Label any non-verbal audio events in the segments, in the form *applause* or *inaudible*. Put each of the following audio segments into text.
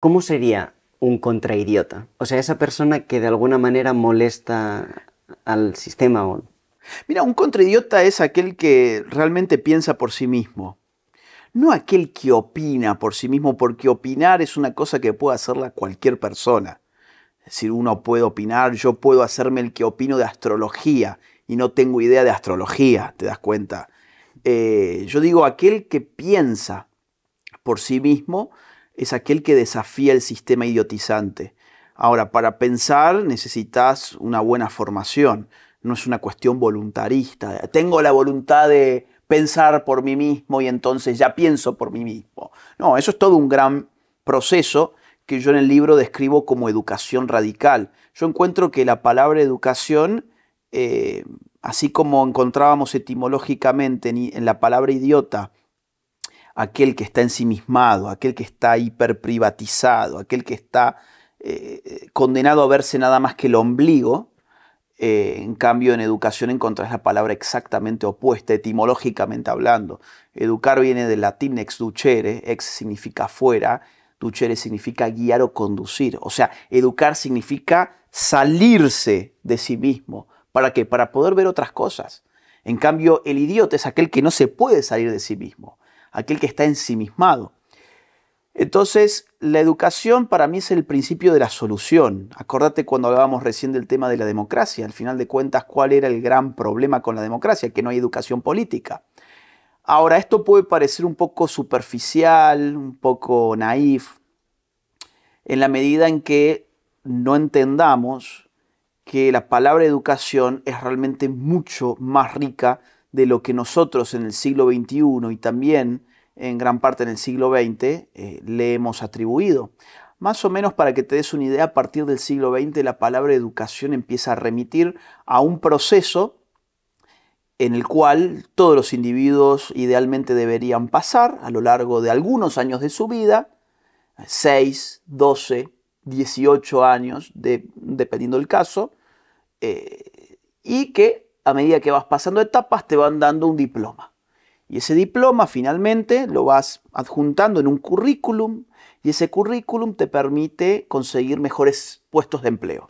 ¿Cómo sería un contraidiota? O sea, esa persona que de alguna manera molesta al sistema. Mira, un contraidiota es aquel que realmente piensa por sí mismo. No aquel que opina por sí mismo, porque opinar es una cosa que puede hacerla cualquier persona. Es decir, uno puede opinar, yo puedo hacerme el que opino de astrología y no tengo idea de astrología, ¿te das cuenta? Eh, yo digo aquel que piensa por sí mismo, es aquel que desafía el sistema idiotizante. Ahora, para pensar necesitas una buena formación, no es una cuestión voluntarista. Tengo la voluntad de pensar por mí mismo y entonces ya pienso por mí mismo. No, eso es todo un gran proceso que yo en el libro describo como educación radical. Yo encuentro que la palabra educación, eh, así como encontrábamos etimológicamente en la palabra idiota aquel que está ensimismado, aquel que está hiperprivatizado, aquel que está eh, eh, condenado a verse nada más que el ombligo. Eh, en cambio, en educación encontrás la palabra exactamente opuesta, etimológicamente hablando. Educar viene del latín ex ducere, ex significa fuera, ducere significa guiar o conducir. O sea, educar significa salirse de sí mismo. ¿Para qué? Para poder ver otras cosas. En cambio, el idiota es aquel que no se puede salir de sí mismo aquel que está ensimismado. Entonces, la educación para mí es el principio de la solución. Acordate cuando hablábamos recién del tema de la democracia, al final de cuentas, ¿cuál era el gran problema con la democracia? Que no hay educación política. Ahora, esto puede parecer un poco superficial, un poco naif, en la medida en que no entendamos que la palabra educación es realmente mucho más rica de lo que nosotros en el siglo XXI y también en gran parte en el siglo XX eh, le hemos atribuido. Más o menos para que te des una idea, a partir del siglo XX la palabra educación empieza a remitir a un proceso en el cual todos los individuos idealmente deberían pasar a lo largo de algunos años de su vida, 6, 12, 18 años, dependiendo del caso, eh, y que a medida que vas pasando etapas, te van dando un diploma. Y ese diploma finalmente lo vas adjuntando en un currículum y ese currículum te permite conseguir mejores puestos de empleo.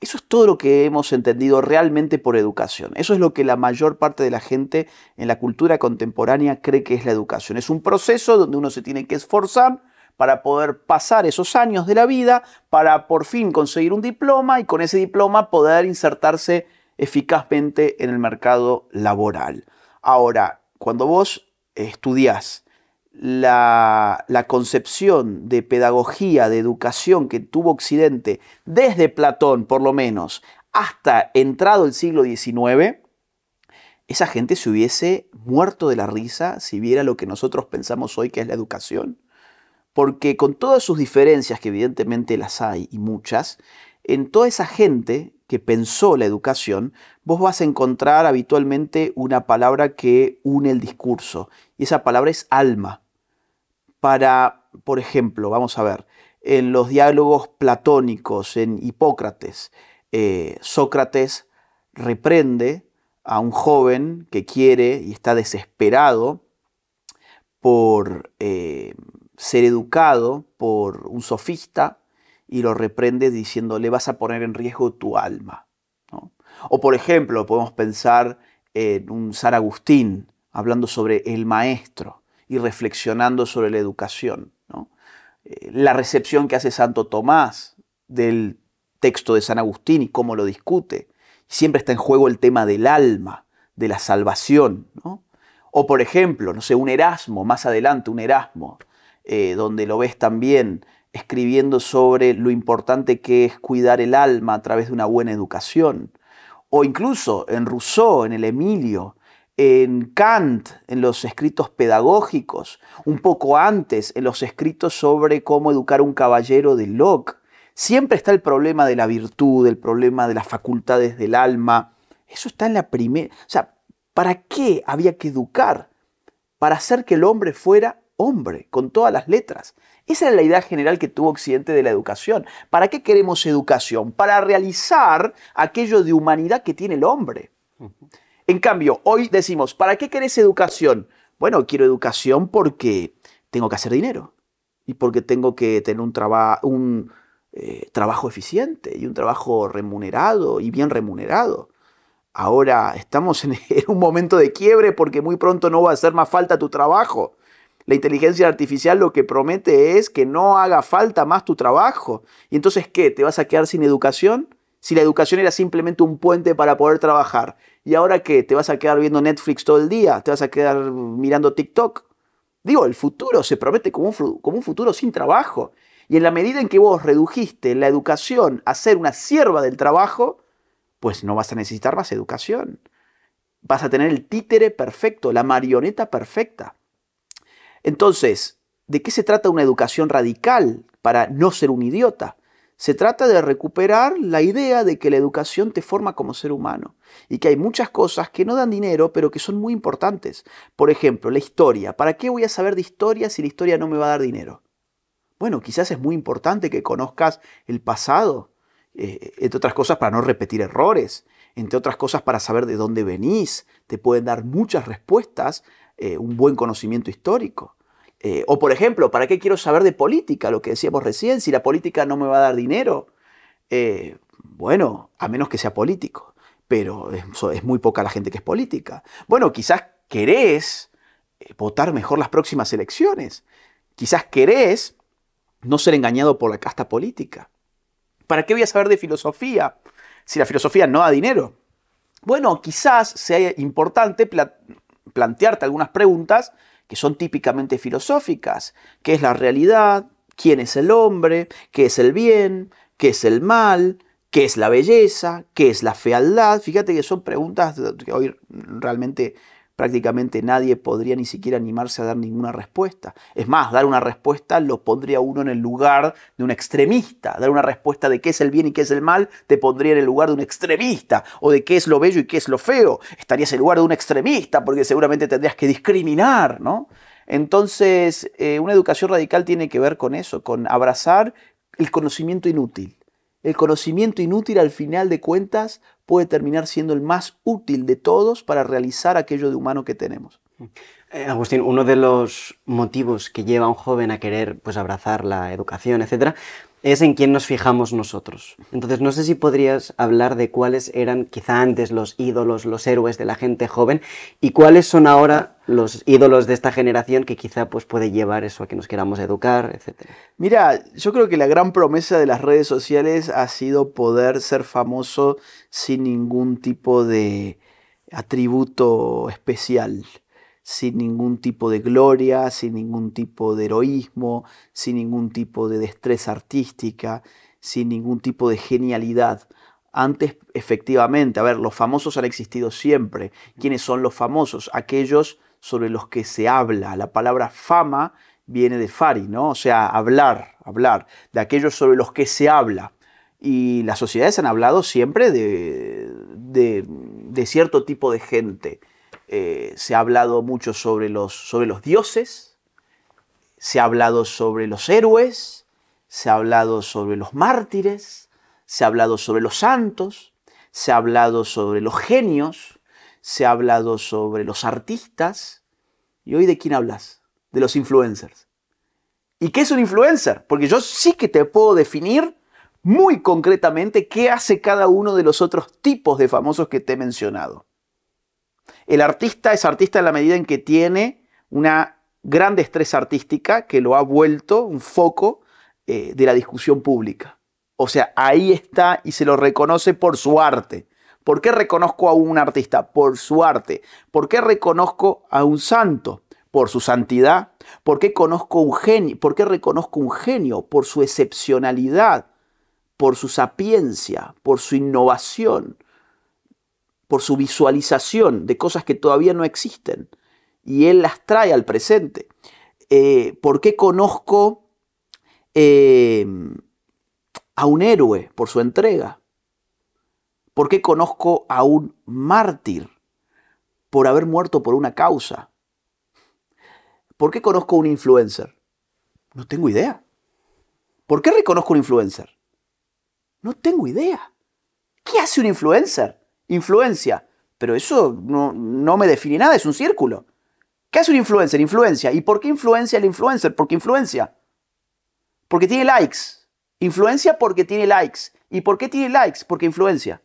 Eso es todo lo que hemos entendido realmente por educación. Eso es lo que la mayor parte de la gente en la cultura contemporánea cree que es la educación. Es un proceso donde uno se tiene que esforzar para poder pasar esos años de la vida, para por fin conseguir un diploma y con ese diploma poder insertarse eficazmente en el mercado laboral. Ahora, cuando vos estudiás la, la, concepción de pedagogía, de educación que tuvo Occidente desde Platón, por lo menos, hasta entrado el siglo XIX, esa gente se hubiese muerto de la risa si viera lo que nosotros pensamos hoy que es la educación. Porque con todas sus diferencias, que evidentemente las hay y muchas, en toda esa gente que pensó la educación, vos vas a encontrar habitualmente una palabra que une el discurso, y esa palabra es alma. Para, por ejemplo, vamos a ver, en los diálogos platónicos, en Hipócrates, eh, Sócrates reprende a un joven que quiere y está desesperado por eh, ser educado por un sofista y lo reprende diciéndole vas a poner en riesgo tu alma. O por ejemplo, podemos pensar en un San Agustín hablando sobre el maestro y reflexionando sobre la educación. Eh, la recepción que hace Santo Tomás del texto de San Agustín y cómo lo discute. Siempre está en juego el tema del alma, de la salvación. O por ejemplo, no sé, un Erasmo, más adelante, un Erasmo, eh, donde lo ves también escribiendo sobre lo importante que es cuidar el alma a través de una buena educación. O incluso en Rousseau, en el Emilio, en Kant, en los escritos pedagógicos, un poco antes, en los escritos sobre cómo educar un caballero de Locke. Siempre está el problema de la virtud, el problema de las facultades del alma. Eso está en la primera... O sea, ¿para qué había que educar? Para hacer que el hombre fuera hombre, con todas las letras. Esa es la idea general que tuvo Occidente de la educación. ¿Para qué queremos educación? Para realizar aquello de humanidad que tiene el hombre. En cambio, hoy decimos, ¿para qué querés educación? Bueno, quiero educación porque tengo que hacer dinero y porque tengo que tener un, un eh, trabajo eficiente y un trabajo remunerado y bien remunerado. Ahora estamos en, *laughs* en un momento de quiebre porque muy pronto no va a hacer más falta tu trabajo. La inteligencia artificial lo que promete es que no haga falta más tu trabajo. ¿Y entonces qué? ¿Te vas a quedar sin educación? Si la educación era simplemente un puente para poder trabajar. ¿Y ahora qué? ¿Te vas a quedar viendo Netflix todo el día? ¿Te vas a quedar mirando TikTok? Digo, el futuro se promete como un, futuro sin trabajo. Y en la medida en que vos redujiste la educación a ser una sierva del trabajo, pues no vas a necesitar más educación. Vas a tener el títere perfecto, la marioneta perfecta. Entonces, ¿de qué se trata una educación radical para no ser un idiota? Se trata de recuperar la idea de que la educación te forma como ser humano y que hay muchas cosas que no dan dinero pero que son muy importantes. Por ejemplo, la historia. ¿Para qué voy a saber de historia si la historia no me va a dar dinero? Bueno, quizás es muy importante que conozcas el pasado, eh, entre otras cosas para no repetir errores, entre otras cosas para saber de dónde venís. Te pueden dar muchas respuestas eh, un buen conocimiento histórico. Eh, o, por ejemplo, ¿para qué quiero saber de política? Lo que decíamos recién, si la política no me va a dar dinero, eh, bueno, a menos que sea político, pero es, es, muy poca la gente que es política. Bueno, quizás querés votar mejor las próximas elecciones, quizás querés no ser engañado por la casta política. ¿Para qué voy a saber de filosofía si la filosofía no da dinero? Bueno, quizás sea importante plantearte algunas preguntas que son típicamente filosóficas. ¿Qué es la realidad? ¿Quién es el hombre? ¿Qué es el bien? ¿Qué es el mal? ¿Qué es la belleza? ¿Qué es la fealdad? Fíjate que son preguntas que hoy realmente prácticamente nadie podría ni siquiera animarse a dar ninguna respuesta. Es más, dar una respuesta lo pondría uno en el lugar de un extremista. Dar una respuesta de qué es el bien y qué es el mal te pondría en el lugar de un extremista. O de qué es lo bello y qué es lo feo. Estarías en el lugar de un extremista porque seguramente tendrías que discriminar, ¿no? Entonces, eh, una educación radical tiene que ver con eso, con abrazar el conocimiento inútil. El conocimiento inútil al final de cuentas puede terminar siendo el más útil de todos para realizar aquello de humano que tenemos. Mm. Eh, Agustín, uno de los motivos que lleva a un joven a querer pues, abrazar la educación, etcétera, es en quien nos fijamos nosotros. Entonces, no sé si podrías hablar de cuáles eran quizá antes los ídolos, los héroes de la gente joven y cuáles son ahora los ídolos de esta generación que quizá pues, puede llevar eso a que nos queramos educar, etc. Mira, yo creo que la gran promesa de las redes sociales ha sido poder ser famoso sin ningún tipo de atributo especial sin ningún tipo de gloria, sin ningún tipo de heroísmo, sin ningún tipo de destreza artística, sin ningún tipo de genialidad. Antes, efectivamente, a ver, los famosos han existido siempre. ¿Quiénes son los famosos? Aquellos sobre los que se habla. La palabra fama viene de fari, ¿no? O sea, hablar, hablar, de aquellos sobre los que se habla. Y las sociedades han hablado siempre de, de cierto tipo de gente. Eh, se ha hablado mucho sobre los, sobre los dioses, se ha hablado sobre los héroes, se ha hablado sobre los mártires, se ha hablado sobre los santos, se ha hablado sobre los genios, se ha hablado sobre los artistas. ¿Y hoy de quién hablas? De los influencers. ¿Y qué es un influencer? Porque yo sí que te puedo definir muy concretamente qué hace cada uno de los otros tipos de famosos que te he mencionado. El artista es artista en la medida en que tiene una gran destreza artística que lo ha vuelto un foco eh, de la discusión pública. O sea, ahí está y se lo reconoce por su arte. ¿Por qué reconozco a un artista? Por su arte. ¿Por qué reconozco a un santo? Por su santidad. ¿Por qué, conozco un genio? ¿Por qué reconozco un genio? Por su excepcionalidad, por su sapiencia, por su innovación, por su visualización de cosas que todavía no existen. Y Él las trae al presente. Eh, ¿Por qué conozco eh, a un héroe por su entrega? ¿Por qué conozco a un mártir por haber muerto por una causa? ¿Por qué conozco a un influencer? No tengo idea. ¿Por qué reconozco a un influencer? No tengo idea. ¿Qué hace un influencer? influencia. Pero eso no, me define nada, es un círculo. ¿Qué hace un influencer? Influencia. ¿Y por qué influencia el influencer? Porque influencia. Porque tiene likes. Influencia porque tiene likes. ¿Y por qué tiene likes? Porque influencia.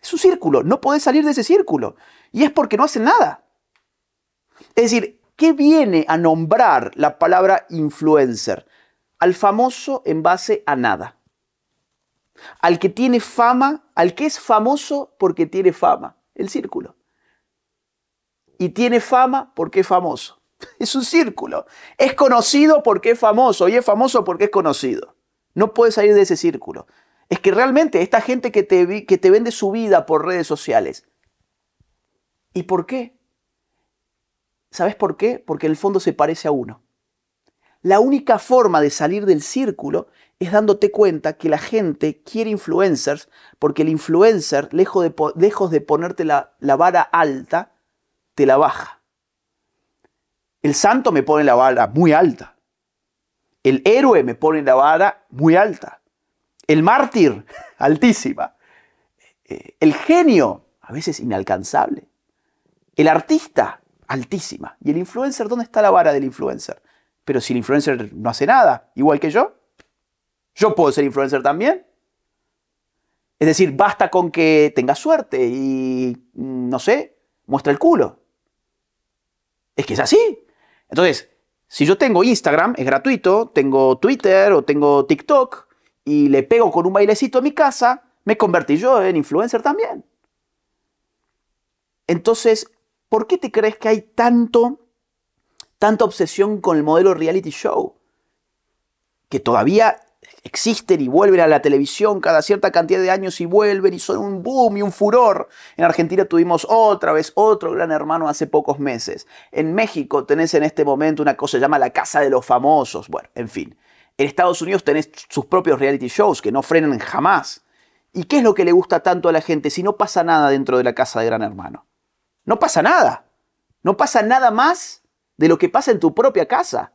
Es un círculo, no podés salir de ese círculo. Y es porque no hace nada. Es decir, ¿qué viene a nombrar la palabra influencer? Al famoso en base a nada al que tiene fama, al que es famoso porque tiene fama, el círculo. Y tiene fama porque es famoso. *laughs* Es un círculo. Es conocido porque es famoso y es famoso porque es conocido. No puedes salir de ese círculo. Es que realmente esta gente que te, que te vende su vida por redes sociales. ¿Y por qué? ¿Sabes por qué? Porque en el fondo se parece a uno. La única forma de salir del círculo es dándote cuenta que la gente quiere influencers, porque el influencer, lejos de, ponerte la vara alta, te la baja. El santo me pone la vara muy alta. El héroe me pone la vara muy alta. El mártir, *laughs* altísima. Eh, el genio, a veces inalcanzable. El artista, altísima. ¿Y el influencer? ¿Dónde está la vara del influencer? Pero si el influencer no hace nada, igual que yo, yo puedo ser influencer también. Es decir, basta con que tenga suerte y, mm, no sé, muestra el culo. Es que es así. Entonces, si yo tengo Instagram, es gratuito, tengo Twitter o tengo TikTok y le pego con un bailecito a mi casa, me convertí yo en influencer también. Entonces, ¿por qué te crees que hay tanto tanta obsesión con el modelo reality show, que todavía existen y vuelven a la televisión cada cierta cantidad de años y vuelven y son un boom y un furor. En Argentina tuvimos otra vez otro gran hermano hace pocos meses. En México tenés en este momento una cosa que se llama la Casa de los Famosos. Bueno, en fin. En Estados Unidos tenés sus propios reality shows que no frenan jamás. ¿Y qué es lo que le gusta tanto a la gente si no pasa nada dentro de la casa de Gran Hermano? No pasa nada. No pasa nada más de lo que pasa en tu propia casa.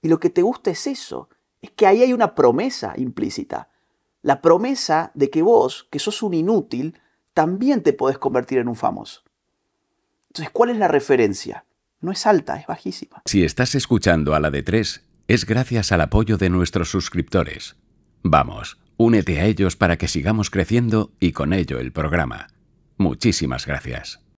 Y lo que te gusta es eso, es que ahí hay una promesa implícita. La promesa de que vos, que sos un inútil, también te podés convertir en un famoso. Entonces, ¿cuál es la referencia? No es alta, es bajísima. Si estás escuchando a la de tres, es gracias al apoyo de nuestros suscriptores. Vamos, únete a ellos para que sigamos creciendo y con ello el programa. Muchísimas gracias.